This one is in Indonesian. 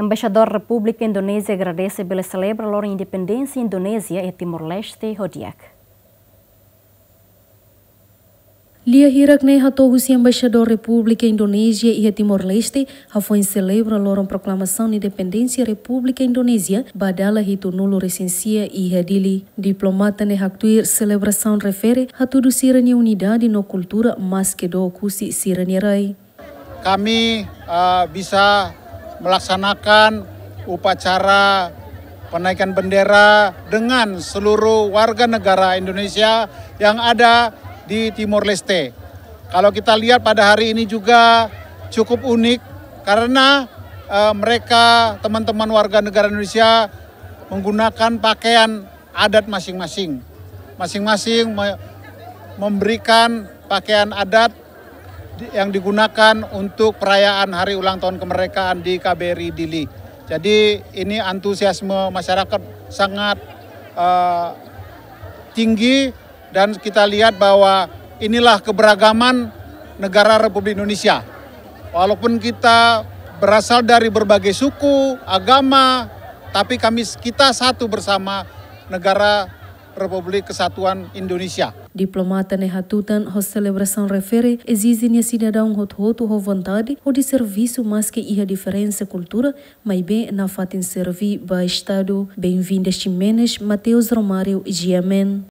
Embaixador República Indonésia agradece pela celebração da independência Indonésia e Timor-Leste Rodiak. Lia Hirakne Hatohusi Embaixador República Indonésia e Timor-Leste Hafões celebra loron proclamação de independência República Indonésia badala hito nulo recensia e hadili. Diplomata ne haktuir celebração refere hatudu sirani unidade no cultura mas que kusi sirani rai. Kami uh, bisa melaksanakan upacara penaikan bendera dengan seluruh warga negara Indonesia yang ada di Timur Leste. Kalau kita lihat pada hari ini juga cukup unik karena e, mereka teman-teman warga negara Indonesia menggunakan pakaian adat masing-masing. Masing-masing memberikan pakaian adat yang digunakan untuk perayaan hari ulang tahun kemerdekaan di KBRI Dili. Jadi ini antusiasme masyarakat sangat uh, tinggi dan kita lihat bahwa inilah keberagaman negara Republik Indonesia. Walaupun kita berasal dari berbagai suku, agama, tapi kami kita satu bersama negara Republik Kesatuan Indonesia. Diplomata ne hatutan ho celebração refere exige ne cidadão hot hot ho vontade ho de serviço mais que ia diferença cultura, mas bem na fatin servir ba Estado. Bem-vindas Chimenes, Mateus Romário, Giamen.